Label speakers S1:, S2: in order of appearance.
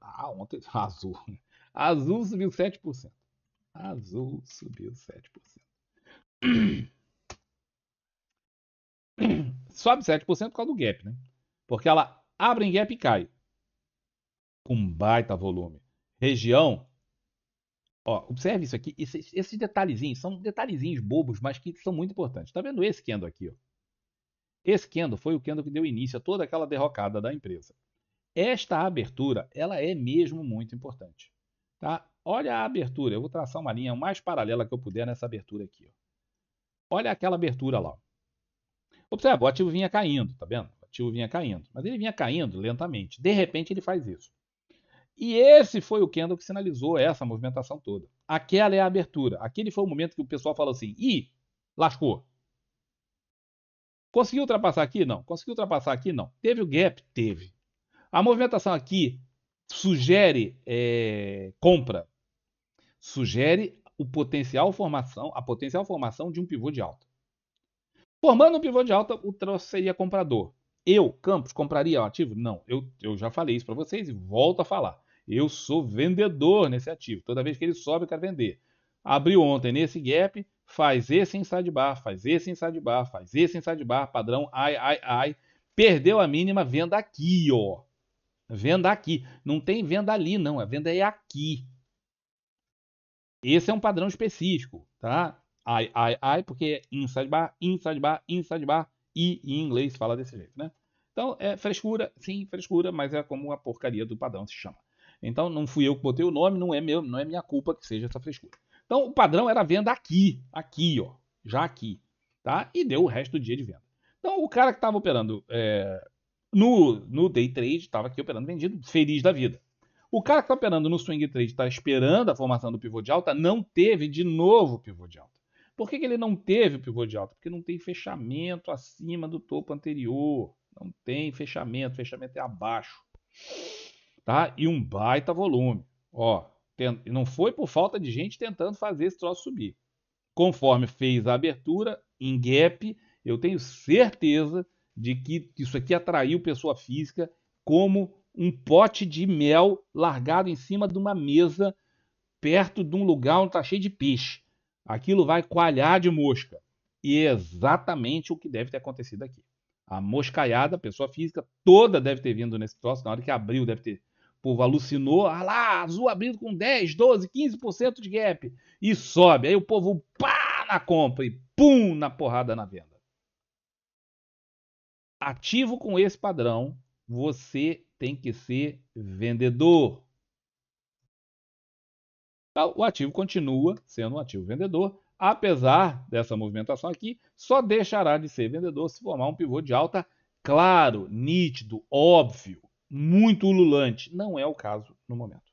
S1: Ah, ontem. Azul. Né? Azul subiu 7%. Azul subiu 7%. Sobe 7% por causa do gap, né? Porque ela abre em gap e cai. Com baita volume. Região. Ó, observe isso aqui. Esses, detalhezinhos são detalhezinhos bobos, mas que são muito importantes. Tá vendo esse candle aqui, ó? Esse candle foi o candle que deu início a toda aquela derrocada da empresa. Esta abertura, ela é mesmo muito importante. Tá? Olha a abertura, eu vou traçar uma linha mais paralela que eu puder nessa abertura aqui. Ó. Olha aquela abertura lá. Observa, o ativo vinha caindo, tá vendo? O ativo vinha caindo, mas ele vinha caindo lentamente. De repente ele faz isso. E esse foi o candle que sinalizou essa movimentação toda. Aquela é a abertura. Aquele foi o momento que o pessoal falou assim: "Ih, lascou". Conseguiu ultrapassar aqui? Não. Conseguiu ultrapassar aqui? Não. Teve o gap? Teve. A movimentação aqui sugere é, compra, sugere o potencial formação, a potencial formação de um pivô de alta. Formando um pivô de alta, o troço seria comprador. Eu, Campos, compraria o ativo? Não, eu, eu já falei isso para vocês e volto a falar. Eu sou vendedor nesse ativo. Toda vez que ele sobe, eu quero vender. Abriu ontem nesse gap, faz esse inside bar, faz esse inside bar, faz esse inside bar, padrão ai, ai, ai. Perdeu a mínima, venda aqui, ó. Venda aqui. Não tem venda ali, não. A venda é aqui. Esse é um padrão específico, tá? Ai, ai, ai, porque é inside bar, inside bar, inside bar, e em inglês fala desse jeito, né? Então, é frescura, sim, frescura, mas é como a porcaria do padrão se chama. Então, não fui eu que botei o nome, não é meu, não é minha culpa que seja essa frescura. Então, o padrão era venda aqui, aqui, ó, já aqui, tá? E deu o resto do dia de venda. Então, o cara que estava operando é, no, no day trade, estava aqui operando vendido, feliz da vida. O cara que está operando no swing trade, está esperando a formação do pivô de alta, não teve de novo pivô de alta. Por que, que ele não teve o pivô de alta? Porque não tem fechamento acima do topo anterior. Não tem fechamento, fechamento é abaixo. Tá? E um baita volume. Ó, não foi por falta de gente tentando fazer esse troço subir. Conforme fez a abertura, em gap, eu tenho certeza de que isso aqui atraiu pessoa física como um pote de mel largado em cima de uma mesa perto de um lugar onde está cheio de peixe. Aquilo vai coalhar de mosca. E é exatamente o que deve ter acontecido aqui. A moscaiada, pessoa física, toda deve ter vindo nesse troço. Na hora que abriu, deve ter. O povo alucinou. Ah lá, azul abrindo com 10, 12, 15% de gap. E sobe. Aí o povo pá na compra e pum na porrada na venda ativo com esse padrão, você tem que ser vendedor. Então, o ativo continua sendo um ativo vendedor, apesar dessa movimentação aqui, só deixará de ser vendedor se formar um pivô de alta claro, nítido, óbvio, muito ululante. Não é o caso no momento.